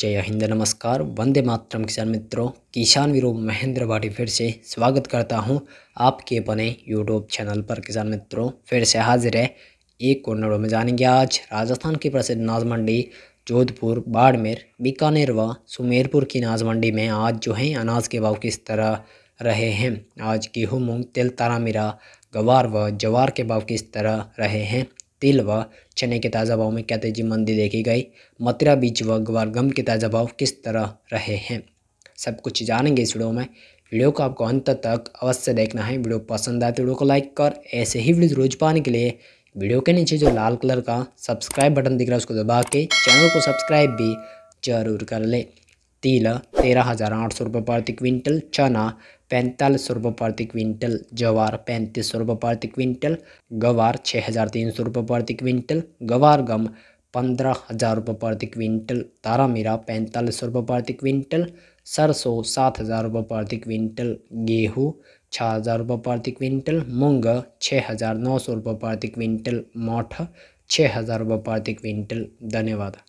जय हिंद नमस्कार वंदे मातरम किसान मित्रों किसान वीरो महेंद्र भाटी फिर से स्वागत करता हूं आपके अपने यूट्यूब चैनल पर किसान मित्रों फिर से हाजिर है एक कॉर्नर में जानेंगे आज राजस्थान की प्रसिद्ध नाज मंडी जोधपुर बाड़मेर बीकानेर व सुमेरपुर की नाज मंडी में आज जो है अनाज के भाव किस तरह रहे हैं आज गेहूँ मूँग तिल तारा मीरा गवार व जवार के भाव किस तरह रहे हैं तिल व चने के ताज़ा भाव में क्या तेजी मंदी देखी गई मथुरा बीज व ग्वार गम के ताज़ा भाव किस तरह रहे हैं सब कुछ जानेंगे इस वीडियो में वीडियो को आपको अंत तक अवश्य देखना है वीडियो पसंद आए तो वीडियो को लाइक कर ऐसे ही वीडियो रोज पाने के लिए वीडियो के नीचे जो लाल कलर का सब्सक्राइब बटन दिख रहा है उसको दबा के चैनल को सब्सक्राइब भी जरूर कर लें तिल तेरह हज़ार आठ सौ रुपये प्रति क्विंटल चना पैंतालीस सौ रुपये प्रति क्विंटल जवार पैंतीस सौ रुपये प्रति क्विंटल गवार छः हज़ार तीन सौ रुपये प्रति क्विंटल गवार गम पंद्रह हज़ार रुपये प्रति क्विंटल तारा मीरा पैंतालीस सौ रुपये प्रति क्विंटल सरसों सात हज़ार रुपये प्रति क्विंटल गेहूँ छः हज़ार रुपये प्रति क्विंटल मूंग छः हज़ार नौ सौ रुपये प्रति क्विंटल मोठ छः हज़ार रुपये प्रति क्विंटल धन्यवाद